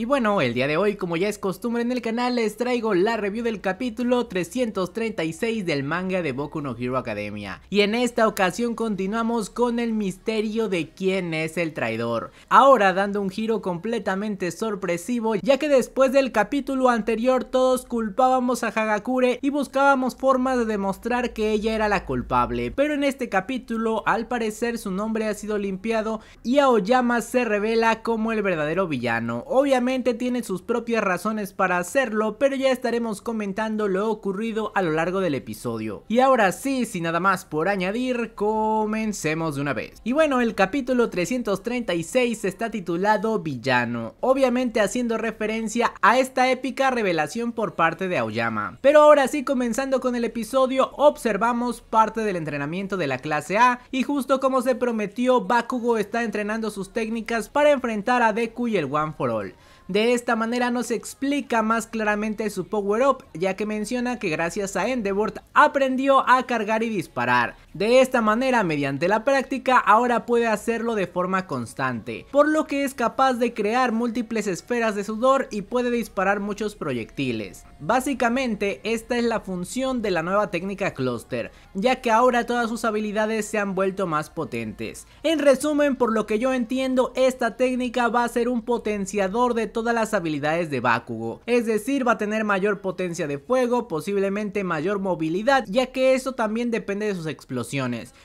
Y bueno, el día de hoy, como ya es costumbre en el canal, les traigo la review del capítulo 336 del manga de Boku no Hero Academia. Y en esta ocasión continuamos con el misterio de quién es el traidor. Ahora dando un giro completamente sorpresivo, ya que después del capítulo anterior todos culpábamos a Hagakure y buscábamos formas de demostrar que ella era la culpable. Pero en este capítulo, al parecer, su nombre ha sido limpiado y Aoyama se revela como el verdadero villano. Obviamente tiene sus propias razones para hacerlo, pero ya estaremos comentando lo ocurrido a lo largo del episodio. Y ahora sí, sin nada más por añadir, comencemos de una vez. Y bueno, el capítulo 336 está titulado Villano, obviamente haciendo referencia a esta épica revelación por parte de Aoyama. Pero ahora sí, comenzando con el episodio, observamos parte del entrenamiento de la clase A y justo como se prometió, Bakugo está entrenando sus técnicas para enfrentar a Deku y el One for All. De esta manera nos explica más claramente su power up, ya que menciona que gracias a Endeavor aprendió a cargar y disparar, de esta manera, mediante la práctica, ahora puede hacerlo de forma constante, por lo que es capaz de crear múltiples esferas de sudor y puede disparar muchos proyectiles. Básicamente, esta es la función de la nueva técnica Cluster, ya que ahora todas sus habilidades se han vuelto más potentes. En resumen, por lo que yo entiendo, esta técnica va a ser un potenciador de todas las habilidades de Bakugo, es decir, va a tener mayor potencia de fuego, posiblemente mayor movilidad, ya que eso también depende de sus explosiones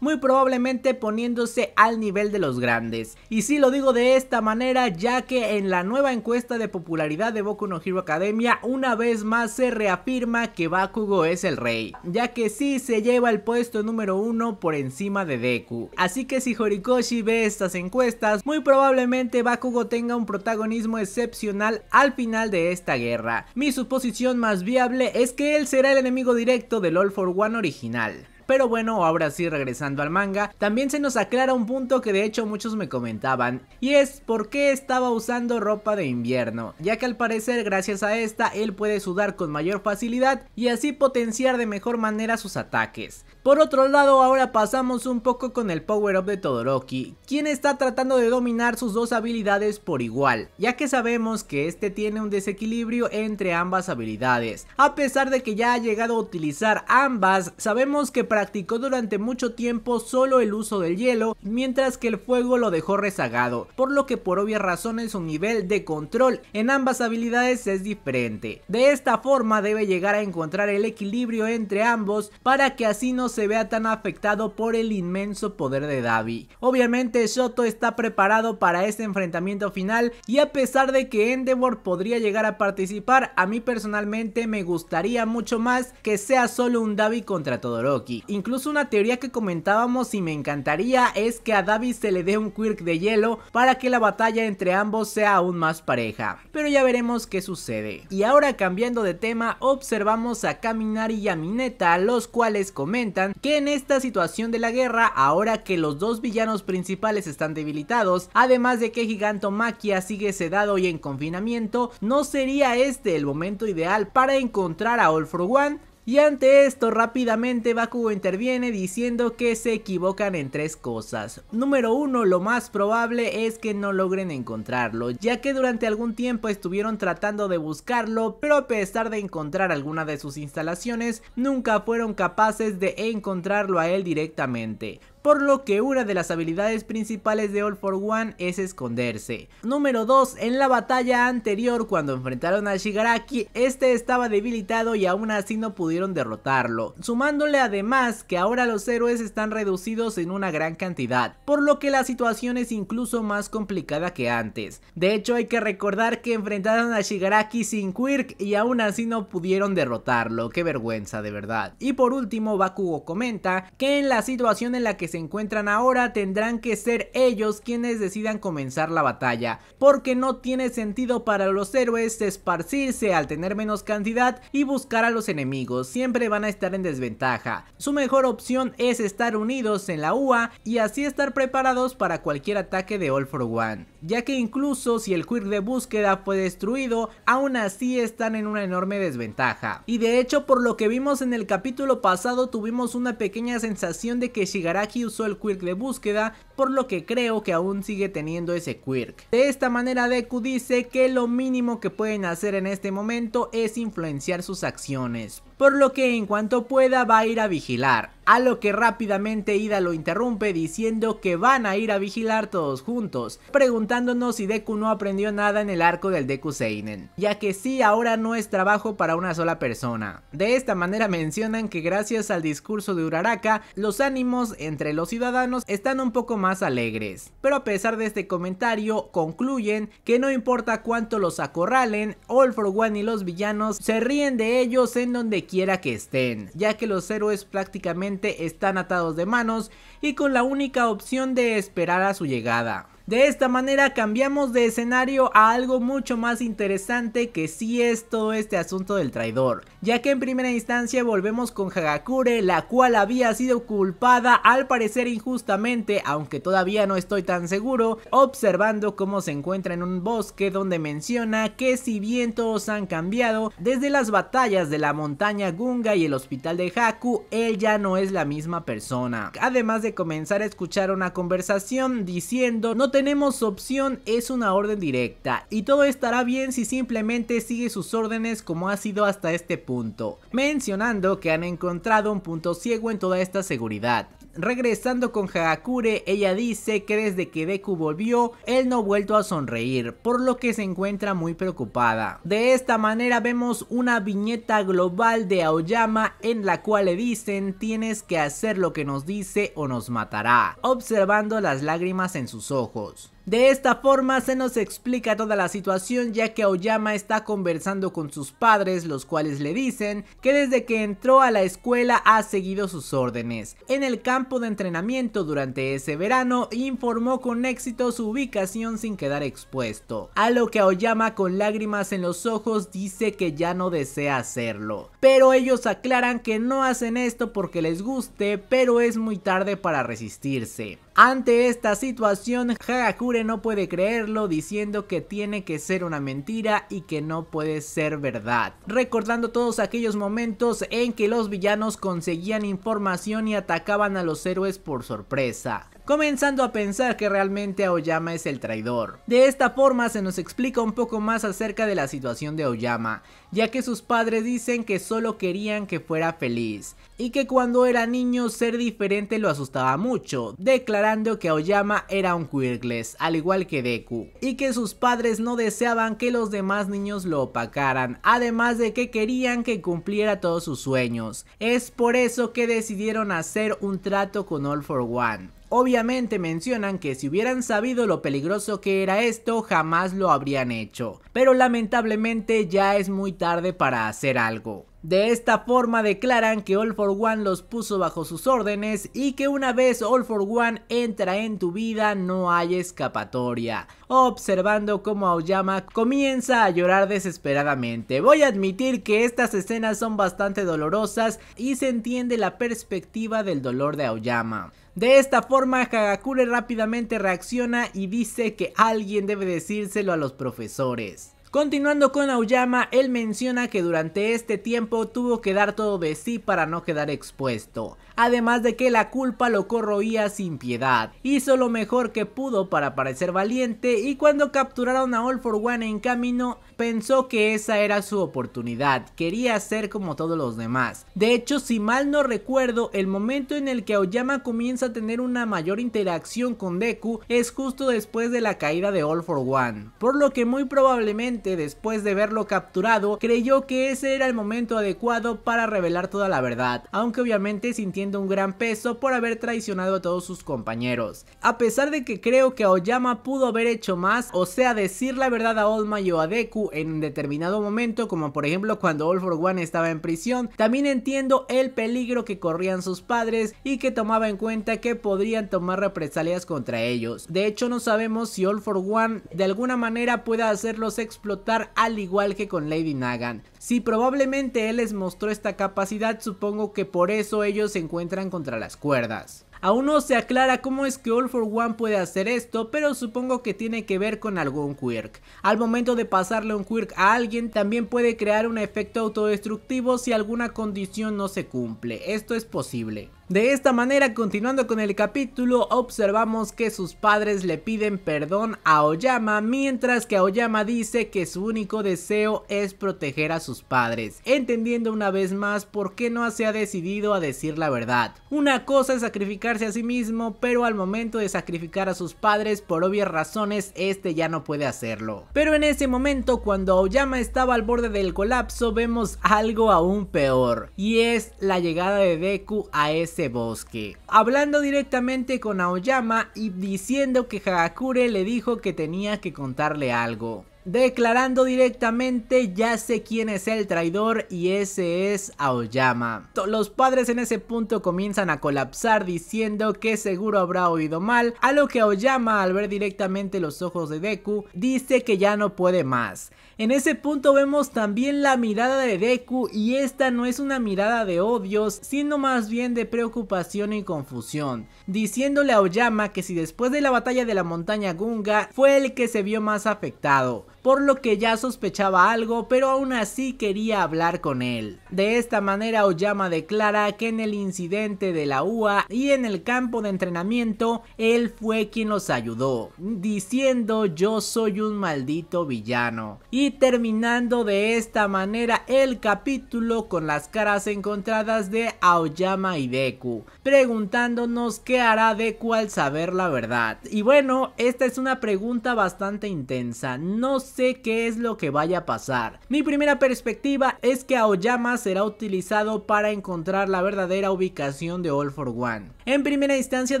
muy probablemente poniéndose al nivel de los grandes. Y si lo digo de esta manera ya que en la nueva encuesta de popularidad de Boku no Hero Academia una vez más se reafirma que Bakugo es el rey, ya que sí se lleva el puesto número uno por encima de Deku. Así que si Horikoshi ve estas encuestas, muy probablemente Bakugo tenga un protagonismo excepcional al final de esta guerra. Mi suposición más viable es que él será el enemigo directo del All for One original. Pero bueno, ahora sí regresando al manga, también se nos aclara un punto que de hecho muchos me comentaban, y es por qué estaba usando ropa de invierno, ya que al parecer gracias a esta él puede sudar con mayor facilidad y así potenciar de mejor manera sus ataques. Por otro lado, ahora pasamos un poco con el power-up de Todoroki, quien está tratando de dominar sus dos habilidades por igual, ya que sabemos que este tiene un desequilibrio entre ambas habilidades. A pesar de que ya ha llegado a utilizar ambas, sabemos que practicó durante mucho tiempo solo el uso del hielo, mientras que el fuego lo dejó rezagado, por lo que por obvias razones su nivel de control en ambas habilidades es diferente. De esta forma debe llegar a encontrar el equilibrio entre ambos para que así no se se vea tan afectado por el inmenso poder de Davi. Obviamente Shoto está preparado para este enfrentamiento final y a pesar de que Endeavor podría llegar a participar, a mí personalmente me gustaría mucho más que sea solo un Davi contra Todoroki. Incluso una teoría que comentábamos y me encantaría es que a Davi se le dé un quirk de hielo para que la batalla entre ambos sea aún más pareja. Pero ya veremos qué sucede. Y ahora cambiando de tema, observamos a Kaminari y a Mineta, los cuales comentan que en esta situación de la guerra, ahora que los dos villanos principales están debilitados, además de que Gigantomaquia sigue sedado y en confinamiento, no sería este el momento ideal para encontrar a All for One y ante esto rápidamente Bakugo interviene diciendo que se equivocan en tres cosas. Número uno, lo más probable es que no logren encontrarlo, ya que durante algún tiempo estuvieron tratando de buscarlo, pero a pesar de encontrar alguna de sus instalaciones, nunca fueron capaces de encontrarlo a él directamente por lo que una de las habilidades principales de All for One es esconderse. Número 2. En la batalla anterior cuando enfrentaron a Shigaraki, este estaba debilitado y aún así no pudieron derrotarlo, sumándole además que ahora los héroes están reducidos en una gran cantidad, por lo que la situación es incluso más complicada que antes. De hecho hay que recordar que enfrentaron a Shigaraki sin Quirk y aún así no pudieron derrotarlo, qué vergüenza de verdad. Y por último Bakugo comenta que en la situación en la que se encuentran ahora tendrán que ser ellos quienes decidan comenzar la batalla, porque no tiene sentido para los héroes esparcirse al tener menos cantidad y buscar a los enemigos, siempre van a estar en desventaja. Su mejor opción es estar unidos en la UA y así estar preparados para cualquier ataque de All for One ya que incluso si el quirk de búsqueda fue destruido, aún así están en una enorme desventaja. Y de hecho por lo que vimos en el capítulo pasado tuvimos una pequeña sensación de que Shigaraki usó el quirk de búsqueda, por lo que creo que aún sigue teniendo ese quirk. De esta manera Deku dice que lo mínimo que pueden hacer en este momento es influenciar sus acciones, por lo que en cuanto pueda va a ir a vigilar, a lo que rápidamente Ida lo interrumpe diciendo que van a ir a vigilar todos juntos, preguntándonos si Deku no aprendió nada en el arco del Deku Seinen, ya que sí ahora no es trabajo para una sola persona. De esta manera mencionan que gracias al discurso de Uraraka, los ánimos entre los ciudadanos están un poco más alegres. Pero a pesar de este comentario, concluyen que no importa cuánto los acorralen, All for One y los villanos se ríen de ellos en donde quiera que estén, ya que los héroes prácticamente están atados de manos y con la única opción de esperar a su llegada. De esta manera cambiamos de escenario a algo mucho más interesante que si es todo este asunto del traidor, ya que en primera instancia volvemos con Hagakure, la cual había sido culpada al parecer injustamente, aunque todavía no estoy tan seguro, observando cómo se encuentra en un bosque donde menciona que si bien todos han cambiado, desde las batallas de la montaña Gunga y el hospital de Haku, él ya no es la misma persona. Además de comenzar a escuchar una conversación diciendo, tenemos opción, es una orden directa y todo estará bien si simplemente sigue sus órdenes como ha sido hasta este punto, mencionando que han encontrado un punto ciego en toda esta seguridad. Regresando con Hagakure, ella dice que desde que Deku volvió, él no ha vuelto a sonreír, por lo que se encuentra muy preocupada. De esta manera vemos una viñeta global de Aoyama en la cual le dicen tienes que hacer lo que nos dice o nos matará, observando las lágrimas en sus ojos. De esta forma se nos explica toda la situación ya que Aoyama está conversando con sus padres los cuales le dicen que desde que entró a la escuela ha seguido sus órdenes. En el campo de entrenamiento durante ese verano informó con éxito su ubicación sin quedar expuesto, a lo que Aoyama con lágrimas en los ojos dice que ya no desea hacerlo. Pero ellos aclaran que no hacen esto porque les guste pero es muy tarde para resistirse. Ante esta situación, Hagakure no puede creerlo diciendo que tiene que ser una mentira y que no puede ser verdad. Recordando todos aquellos momentos en que los villanos conseguían información y atacaban a los héroes por sorpresa comenzando a pensar que realmente Aoyama es el traidor. De esta forma se nos explica un poco más acerca de la situación de Aoyama, ya que sus padres dicen que solo querían que fuera feliz, y que cuando era niño ser diferente lo asustaba mucho, declarando que Aoyama era un quirkless al igual que Deku, y que sus padres no deseaban que los demás niños lo opacaran, además de que querían que cumpliera todos sus sueños. Es por eso que decidieron hacer un trato con All for One Obviamente mencionan que si hubieran sabido lo peligroso que era esto jamás lo habrían hecho, pero lamentablemente ya es muy tarde para hacer algo. De esta forma declaran que All for One los puso bajo sus órdenes y que una vez All for One entra en tu vida no hay escapatoria. Observando cómo Aoyama comienza a llorar desesperadamente. Voy a admitir que estas escenas son bastante dolorosas y se entiende la perspectiva del dolor de Aoyama. De esta forma, Hagakure rápidamente reacciona y dice que alguien debe decírselo a los profesores. Continuando con Aoyama, él menciona que durante este tiempo tuvo que dar todo de sí para no quedar expuesto además de que la culpa lo corroía sin piedad. Hizo lo mejor que pudo para parecer valiente y cuando capturaron a All for One en camino, pensó que esa era su oportunidad, quería ser como todos los demás. De hecho, si mal no recuerdo, el momento en el que Aoyama comienza a tener una mayor interacción con Deku es justo después de la caída de All for One, por lo que muy probablemente después de verlo capturado, creyó que ese era el momento adecuado para revelar toda la verdad, aunque obviamente sintiendo un gran peso por haber traicionado a todos sus compañeros. A pesar de que creo que Aoyama pudo haber hecho más, o sea decir la verdad a Olma y o a Deku en un determinado momento, como por ejemplo cuando All for One estaba en prisión, también entiendo el peligro que corrían sus padres y que tomaba en cuenta que podrían tomar represalias contra ellos. De hecho no sabemos si All for One de alguna manera pueda hacerlos explotar al igual que con Lady Nagan. Si probablemente él les mostró esta capacidad, supongo que por eso ellos se encuentran contra las cuerdas. Aún no se aclara cómo es que All for One puede hacer esto, pero supongo que tiene que ver con algún quirk. Al momento de pasarle un quirk a alguien, también puede crear un efecto autodestructivo si alguna condición no se cumple. Esto es posible. De esta manera, continuando con el capítulo, observamos que sus padres le piden perdón a Oyama, mientras que Oyama dice que su único deseo es proteger a sus padres, entendiendo una vez más por qué no se ha decidido a decir la verdad. Una cosa es sacrificarse a sí mismo, pero al momento de sacrificar a sus padres, por obvias razones, este ya no puede hacerlo. Pero en ese momento, cuando Oyama estaba al borde del colapso, vemos algo aún peor, y es la llegada de Deku a ese bosque, hablando directamente con Aoyama y diciendo que Hagakure le dijo que tenía que contarle algo. Declarando directamente ya sé quién es el traidor y ese es Aoyama. Los padres en ese punto comienzan a colapsar diciendo que seguro habrá oído mal, a lo que Aoyama al ver directamente los ojos de Deku dice que ya no puede más. En ese punto vemos también la mirada de Deku y esta no es una mirada de odios, sino más bien de preocupación y confusión, diciéndole a Oyama que si después de la batalla de la montaña Gunga fue el que se vio más afectado por lo que ya sospechaba algo, pero aún así quería hablar con él. De esta manera Oyama declara que en el incidente de la UA y en el campo de entrenamiento, él fue quien los ayudó, diciendo yo soy un maldito villano. Y terminando de esta manera el capítulo con las caras encontradas de Aoyama y Deku, preguntándonos qué hará Deku al saber la verdad. Y bueno, esta es una pregunta bastante intensa, no qué es lo que vaya a pasar. Mi primera perspectiva es que Aoyama será utilizado para encontrar la verdadera ubicación de All for One. En primera instancia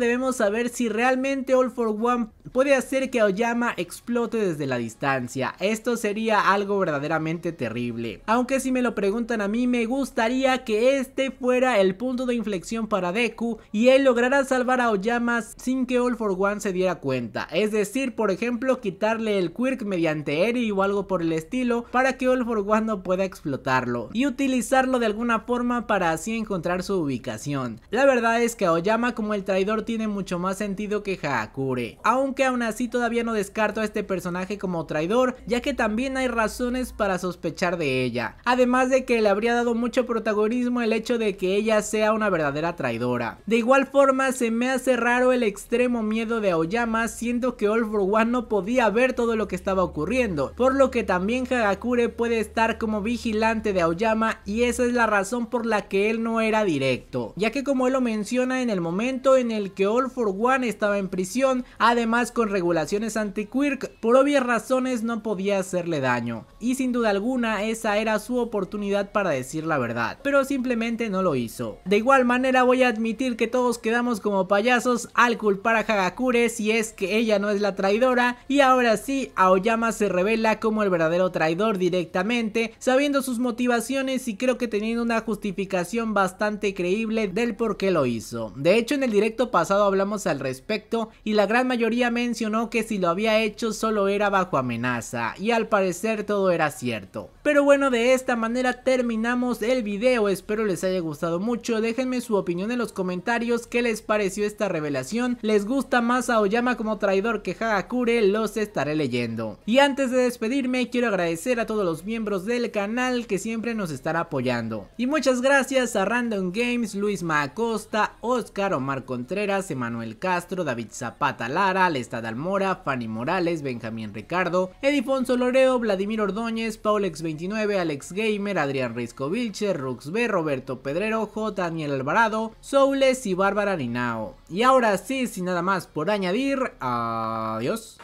debemos saber si realmente All for One puede hacer que Aoyama explote desde la distancia. Esto sería algo verdaderamente terrible. Aunque si me lo preguntan a mí me gustaría que este fuera el punto de inflexión para Deku y él lograra salvar a Aoyama sin que All for One se diera cuenta. Es decir, por ejemplo, quitarle el quirk mediante o algo por el estilo para que All for One no pueda explotarlo y utilizarlo de alguna forma para así encontrar su ubicación. La verdad es que Aoyama como el traidor tiene mucho más sentido que Hakure, aunque aún así todavía no descarto a este personaje como traidor ya que también hay razones para sospechar de ella, además de que le habría dado mucho protagonismo el hecho de que ella sea una verdadera traidora. De igual forma se me hace raro el extremo miedo de Aoyama siendo que All for One no podía ver todo lo que estaba ocurriendo por lo que también Hagakure puede estar como vigilante de Aoyama y esa es la razón por la que él no era directo, ya que como él lo menciona en el momento en el que All for One estaba en prisión, además con regulaciones anti-quirk, por obvias razones no podía hacerle daño, y sin duda alguna esa era su oportunidad para decir la verdad, pero simplemente no lo hizo. De igual manera voy a admitir que todos quedamos como payasos al culpar a Hagakure si es que ella no es la traidora, y ahora sí Aoyama se revela como el verdadero traidor directamente, sabiendo sus motivaciones y creo que teniendo una justificación bastante creíble del por qué lo hizo. De hecho, en el directo pasado hablamos al respecto y la gran mayoría mencionó que si lo había hecho solo era bajo amenaza y al parecer todo era cierto. Pero bueno, de esta manera terminamos el video, espero les haya gustado mucho, déjenme su opinión en los comentarios, qué les pareció esta revelación, les gusta más a Oyama como traidor que Hagakure, los estaré leyendo. Y antes de despedirme quiero agradecer a todos los miembros del canal que siempre nos están apoyando. Y muchas gracias a Random Games, Luis Macosta, Oscar, Omar Contreras, Emanuel Castro, David Zapata Lara, Lestad Almora, Fanny Morales, Benjamín Ricardo, Edifonso Loreo, Vladimir Ordóñez, Paulex29, Alex Gamer, Adrián Risco Vilche, Rux B, Roberto J. Daniel Alvarado, Soules y Bárbara Ninao. Y ahora sí, sin nada más por añadir, adiós.